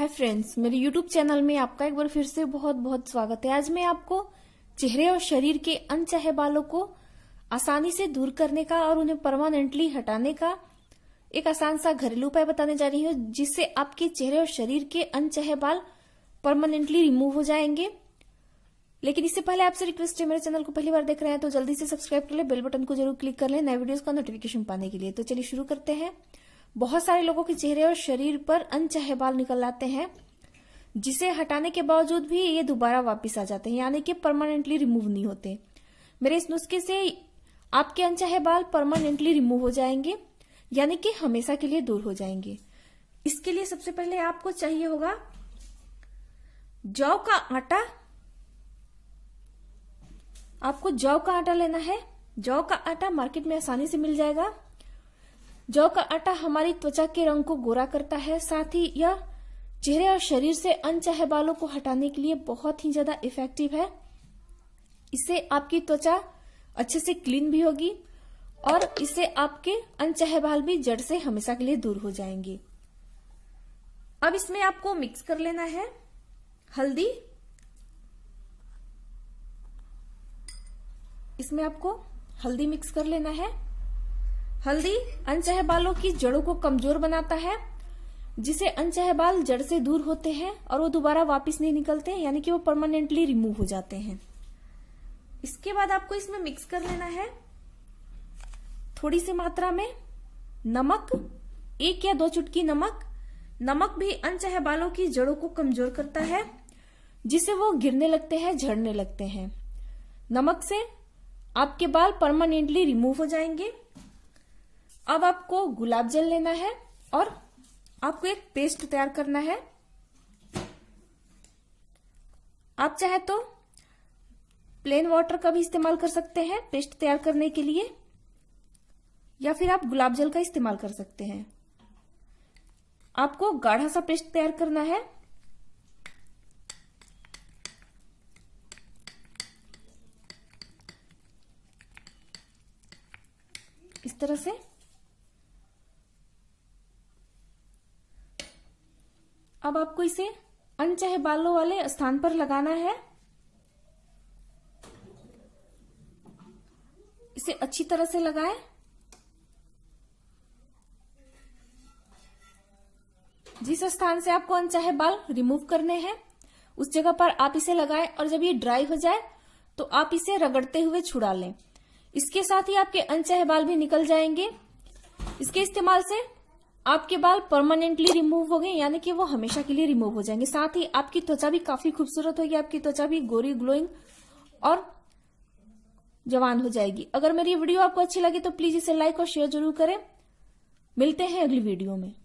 हाय friends मेरे YouTube channel में आपका एक बार फिर से बहुत बहुत स्वागत है आज मैं आपको चेहरे और शरीर के अनचाहे बालों को आसानी से दूर करने का और उन्हें परमानेंटली हटाने का एक आसान सा घरेलू उपाय बताने जा रही हूँ जिससे आपके चेहरे और शरीर के अनचाहे बाल परमानेंटली रिमूव हो जाएंगे लेकिन इससे पहले आपसे रिक्वेस्ट है मेरे चैनल को पहली बार देख रहे हैं तो जल्दी से सब्सक्राइब कर ले बेल बटन को जरूर क्लिक कर ले नए वीडियोज का नोटिफिकेशन पाने के लिए तो चलिए शुरू करते हैं बहुत सारे लोगों के चेहरे और शरीर पर अनचाहे बाल निकल आते हैं जिसे हटाने के बावजूद भी ये दोबारा वापस आ जाते हैं यानी कि परमानेंटली रिमूव नहीं होते मेरे इस नुस्खे से आपके अनचाहे बाल परमानेंटली रिमूव हो जाएंगे यानी कि हमेशा के लिए दूर हो जाएंगे इसके लिए सबसे पहले आपको चाहिए होगा जौ का आटा आपको जौ का आटा लेना है जौ का आटा मार्केट में आसानी से मिल जाएगा जौ का आटा हमारी त्वचा के रंग को गोरा करता है साथ ही यह चेहरे और शरीर से अनचाहे बालों को हटाने के लिए बहुत ही ज्यादा इफेक्टिव है इससे आपकी त्वचा अच्छे से क्लीन भी होगी और इससे आपके अनचाहे बाल भी जड़ से हमेशा के लिए दूर हो जाएंगे अब इसमें आपको मिक्स कर लेना है हल्दी इसमें आपको हल्दी मिक्स कर लेना है हल्दी अनचह बालों की जड़ों को कमजोर बनाता है जिसे अनचह बाल जड़ से दूर होते हैं और वो दोबारा वापस नहीं निकलते यानी कि वो परमानेंटली रिमूव हो जाते हैं इसके बाद आपको इसमें मिक्स कर लेना है थोड़ी सी मात्रा में नमक एक या दो चुटकी नमक नमक भी अनचह बालों की जड़ों को कमजोर करता है जिसे वो गिरने लगते हैं झड़ने लगते हैं नमक से आपके बाल परमानेंटली रिमूव हो जाएंगे अब आपको गुलाब जल लेना है और आपको एक पेस्ट तैयार करना है आप चाहे तो प्लेन वाटर का भी इस्तेमाल कर सकते हैं पेस्ट तैयार करने के लिए या फिर आप गुलाब जल का इस्तेमाल कर सकते हैं आपको गाढ़ा सा पेस्ट तैयार करना है इस तरह से अब आपको इसे अनचाहे बालों वाले स्थान पर लगाना है इसे अच्छी तरह से लगाएं जिस स्थान से आपको अनचाहे बाल रिमूव करने हैं उस जगह पर आप इसे लगाएं और जब ये ड्राई हो जाए तो आप इसे रगड़ते हुए छुड़ा लें इसके साथ ही आपके अनचाहे बाल भी निकल जाएंगे इसके इस्तेमाल से आपके बाल परमानेंटली रिमूव हो गए यानी कि वो हमेशा के लिए रिमूव हो जाएंगे साथ ही आपकी त्वचा भी काफी खूबसूरत होगी आपकी त्वचा भी गोरी ग्लोइंग और जवान हो जाएगी अगर मेरी वीडियो आपको अच्छी लगी तो प्लीज इसे लाइक और शेयर जरूर करें मिलते हैं अगली वीडियो में